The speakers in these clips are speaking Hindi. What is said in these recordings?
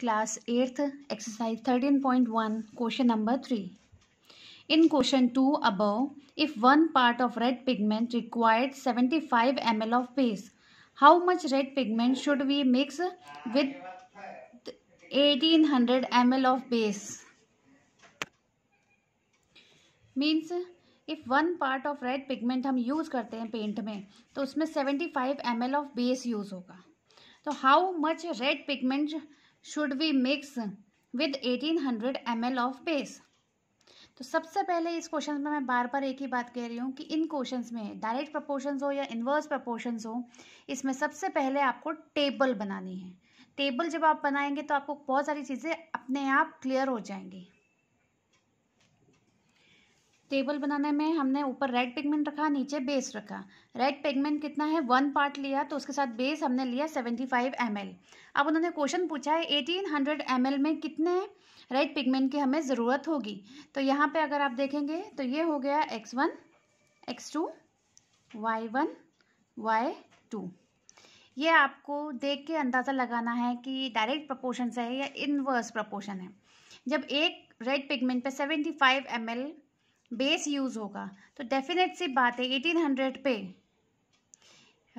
class eighth exercise thirteen point one question number three in question two above if one part of red pigment required seventy five M L of base how much red pigment should we mix with eighteen hundred M L of base means if one part of red pigment हम यूज करते हैं पेंट में तो उसमें seventy five M L of base use होगा तो how much red pigment should we mix with 1800 L of base तो सबसे पहले इस क्वेश्चन में मैं बार बार एक ही बात कह रही हूँ कि इन क्वेश्चन में डायरेक्ट प्रपोर्शन हो या इन्वर्स प्रपोर्शन हो इसमें सबसे पहले आपको टेबल बनानी है टेबल जब आप बनाएंगे तो आपको बहुत सारी चीज़ें अपने आप क्लियर हो जाएंगी टेबल बनाने में हमने ऊपर रेड पिगमेंट रखा नीचे बेस रखा रेड पिगमेंट कितना है वन पार्ट लिया तो उसके साथ बेस हमने लिया सेवेंटी फाइव एम एल अब उन्होंने क्वेश्चन पूछा है एटीन हंड्रेड एम एल में कितने रेड पिगमेंट की हमें ज़रूरत होगी तो यहाँ पे अगर आप देखेंगे तो ये हो गया x one x two y one y two ये आपको देख के अंदाज़ा लगाना है कि डायरेक्ट प्रपोर्शन है या इनवर्स प्रपोर्शन है जब एक रेड पिगमेंट पे seventy five M L base use होगा तो डेफिनेट सी बात है एटीन हंड्रेड पे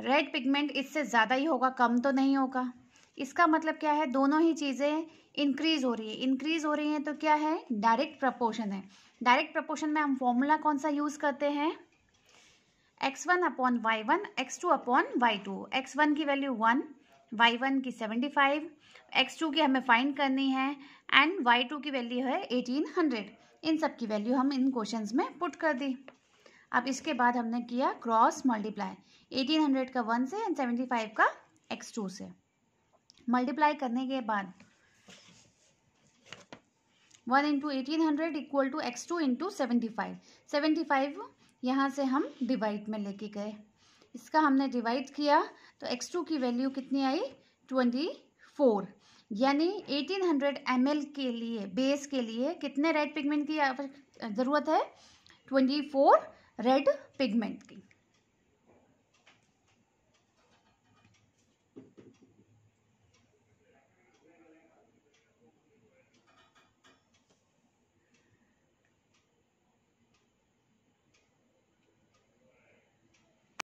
रेड पिगमेंट इससे ज़्यादा ही होगा कम तो नहीं होगा इसका मतलब क्या है दोनों ही चीज़ें इंक्रीज़ हो रही है इंक्रीज़ हो रही हैं तो क्या है डायरेक्ट प्रपोर्शन है डायरेक्ट प्रपोर्शन में हम फॉर्मूला कौन सा यूज़ करते हैं x one upon y one x two upon y two x one की वैल्यू वन वाई वन की सेवेंटी फाइव एक्स टू की हमें फाइंड करनी है एंड वाई टू की वैल्यू है एटीन हंड्रेड इन सब की वैल्यू हम इन क्वेश्चन में पुट कर दी अब इसके बाद हमने किया क्रॉस मल्टीप्लाई 1800 का वन से एंड 75 का एक्स टू से मल्टीप्लाई करने के बाद one into eighteen hundred equal to x two into seventy five seventy five यहाँ से हम डिवाइड में लेके गए इसका हमने डिवाइड किया तो एक्स टू की वैल्यू कितनी आई ट्वेंटी फोर यानी 1800 ml के लिए बेस के लिए कितने रेड पिगमेंट की ज़रूरत है 24 रेड पिगमेंट की